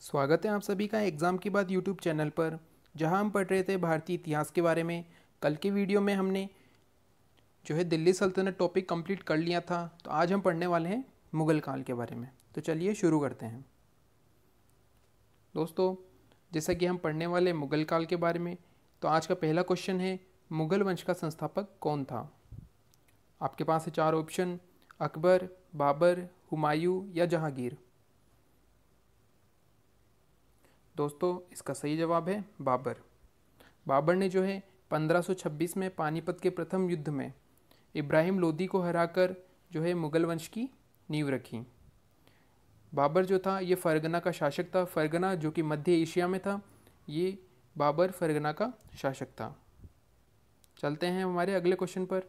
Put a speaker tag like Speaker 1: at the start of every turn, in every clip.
Speaker 1: स्वागत है आप सभी का एग्ज़ाम के बाद यूट्यूब चैनल पर जहां हम पढ़ रहे थे भारतीय इतिहास के बारे में कल के वीडियो में हमने जो है दिल्ली सल्तनत टॉपिक कंप्लीट कर लिया था तो आज हम पढ़ने वाले हैं मुग़ल काल के बारे में तो चलिए शुरू करते हैं दोस्तों जैसा कि हम पढ़ने वाले मुग़ल काल के बारे में तो आज का पहला क्वेश्चन है मुग़ल वंश का संस्थापक कौन था आपके पास है चार ऑप्शन अकबर बाबर हुमायूं या जहांगीर दोस्तों इसका सही जवाब है बाबर बाबर ने जो है 1526 में पानीपत के प्रथम युद्ध में इब्राहिम लोदी को हराकर जो है मुग़ल वंश की नींव रखी बाबर जो था ये फ़रगना का शासक था फ़रगना जो कि मध्य एशिया में था ये बाबर फ़रगना का शासक था चलते हैं हमारे अगले क्वेश्चन पर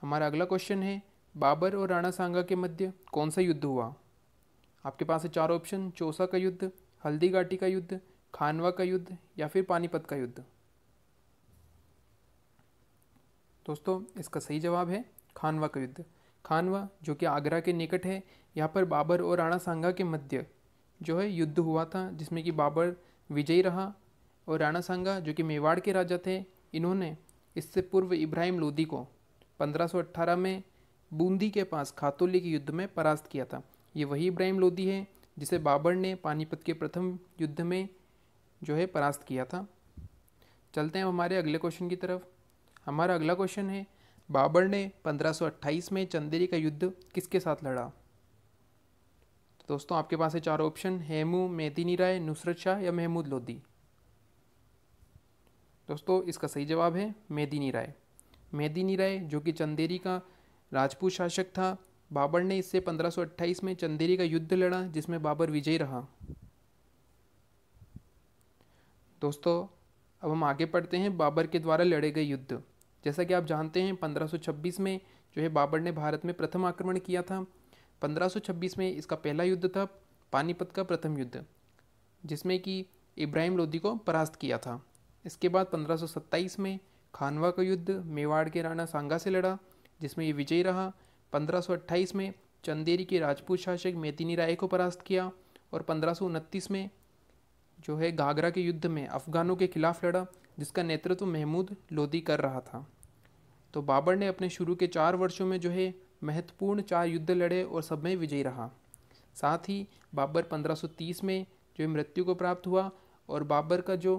Speaker 1: हमारा अगला क्वेश्चन है बाबर और राणा सांगा के मध्य कौन सा युद्ध हुआ आपके पास है चार ऑप्शन चौसा का युद्ध हल्दी घाटी का युद्ध खानवा का युद्ध या फिर पानीपत का युद्ध दोस्तों इसका सही जवाब है खानवा का युद्ध खानवा जो कि आगरा के निकट है यहाँ पर बाबर और राणा सांगा के मध्य जो है युद्ध हुआ था जिसमें कि बाबर विजयी रहा और राणा सांगा जो कि मेवाड़ के राजा थे इन्होंने इससे पूर्व इब्राहिम लोदी को 1518 में बूंदी के पास खातोली के युद्ध में परास्त किया था ये वही इब्राहिम लोदी है जिसे बाबर ने पानीपत के प्रथम युद्ध में जो है परास्त किया था चलते हैं हमारे अगले क्वेश्चन की तरफ हमारा अगला क्वेश्चन है बाबर ने 1528 में चंदेरी का युद्ध किसके साथ लड़ा तो दोस्तों आपके पास है चार ऑप्शन हेमू मेदिनी राय नुसरत शाह या महमूद लोधी दोस्तों इसका सही जवाब है मेदिनी राय मेदिनी राय जो कि चंदेरी का राजपूत शासक था बाबर ने इससे 1528 में चंदेरी का युद्ध लड़ा जिसमें बाबर विजयी रहा दोस्तों अब हम आगे पढ़ते हैं बाबर के द्वारा लड़े गए युद्ध जैसा कि आप जानते हैं 1526 में जो है बाबर ने भारत में प्रथम आक्रमण किया था 1526 में इसका पहला युद्ध था पानीपत का प्रथम युद्ध जिसमें कि इब्राहिम लोधी को परास्त किया था इसके बाद 1527 में खानवा का युद्ध मेवाड़ के राणा सांगा से लड़ा जिसमें ये विजयी रहा पंद्रह में चंदेरी के राजपूत शासक मेतिनी राय को परास्त किया और पंद्रह में जो है घाघरा के युद्ध में अफगानों के खिलाफ लड़ा जिसका नेतृत्व महमूद लोदी कर रहा था तो बाबर ने अपने शुरू के चार वर्षों में जो है महत्वपूर्ण चार युद्ध लड़े और सब में विजयी रहा साथ ही बाबर 1530 में जो मृत्यु को प्राप्त हुआ और बाबर का जो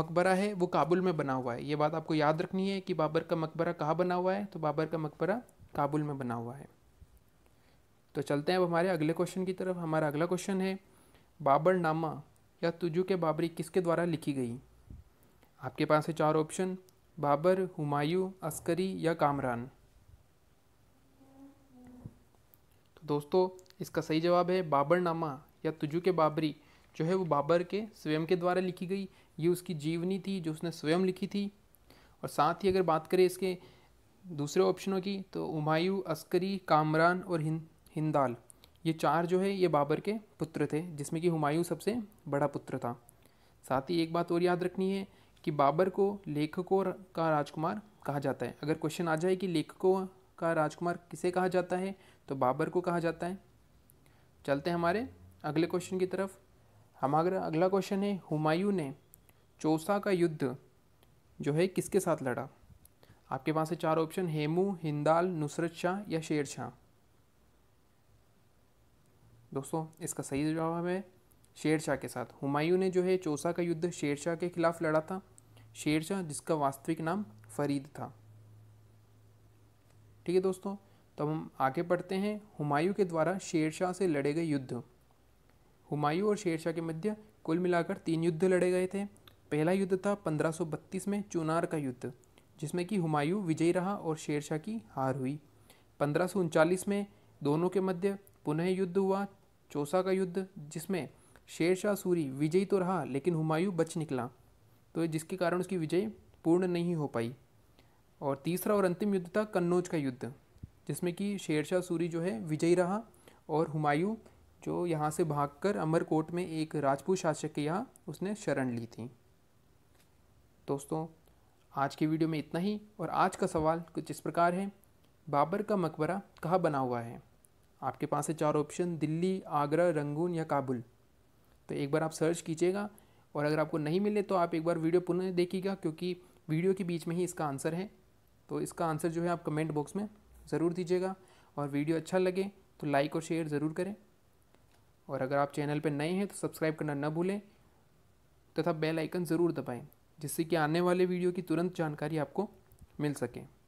Speaker 1: मकबरा है वो काबुल में बना हुआ है ये बात आपको याद रखनी है कि बाबर का मकबरा कहाँ बना हुआ है तो बाबर का मकबरा काबुल में बना हुआ है तो चलते हैं अब हमारे अगले क्वेश्चन की तरफ हमारा अगला क्वेश्चन है बाबर नामा या तुजू के बाबरी किसके द्वारा लिखी गई आपके पास है चार ऑप्शन बाबर हुमायूं अस्करी या कामरान तो दोस्तों इसका सही जवाब है बाबर नामा या तुजू के बाबरी जो है वो बाबर के स्वयं के द्वारा लिखी गई ये उसकी जीवनी थी जो उसने स्वयं लिखी थी और साथ ही अगर बात करें इसके दूसरे ऑप्शनों की तो उमायू अस्करी कामरान और हिं, हिंदाल ये चार जो है ये बाबर के पुत्र थे जिसमें कि हुमायूं सबसे बड़ा पुत्र था साथ ही एक बात और याद रखनी है कि बाबर को लेखकों का राजकुमार कहा जाता है अगर क्वेश्चन आ जाए कि लेखकों का राजकुमार किसे कहा जाता है तो बाबर को कहा जाता है चलते हैं हमारे अगले क्वेश्चन की तरफ हमारा अगला क्वेश्चन है हुमायूं ने चौसा का युद्ध जो है किसके साथ लड़ा आपके पास है चार ऑप्शन हेमू हिंदाल नुसरत शाह या शेर शाह दोस्तों इसका सही जवाब है शेर शाह के साथ हुमायूं ने जो है चौसा का युद्ध शेर शाह के खिलाफ लड़ा था शेर शाह जिसका वास्तविक नाम फरीद था ठीक है दोस्तों तो हम आगे बढ़ते हैं हुमायूं के द्वारा शेर शाह से लड़े गए युद्ध हुमायूं और शेर शाह के मध्य कुल मिलाकर तीन युद्ध लड़े गए थे पहला युद्ध था बत्तीस में चुनार का युद्ध जिसमें कि हुमायूं विजयी रहा और शेरशाह की हार हुई पंद्रह में दोनों के मध्य पुनः युद्ध हुआ चौसा का युद्ध जिसमें शेरशाह सूरी विजयी तो रहा लेकिन हुमायूं बच निकला तो जिसके कारण उसकी विजय पूर्ण नहीं हो पाई और तीसरा और अंतिम युद्ध था कन्नौज का युद्ध जिसमें कि शेरशाह सूरी जो है विजयी रहा और हुमायूं जो यहाँ से भागकर अमरकोट में एक राजपूत शासक के यहाँ उसने शरण ली थी दोस्तों आज की वीडियो में इतना ही और आज का सवाल कुछ इस प्रकार है बाबर का मकबरा कहाँ बना हुआ है आपके पास है चार ऑप्शन दिल्ली आगरा रंगून या काबुल तो एक बार आप सर्च कीजिएगा और अगर आपको नहीं मिले तो आप एक बार वीडियो पुनः देखिएगा क्योंकि वीडियो के बीच में ही इसका आंसर है तो इसका आंसर जो है आप कमेंट बॉक्स में ज़रूर दीजिएगा और वीडियो अच्छा लगे तो लाइक और शेयर ज़रूर करें और अगर आप चैनल पर नए हैं तो सब्सक्राइब करना न भूलें तथा बेल आइकन ज़रूर दबाएं जिससे कि आने वाले वीडियो की तुरंत जानकारी आपको मिल सके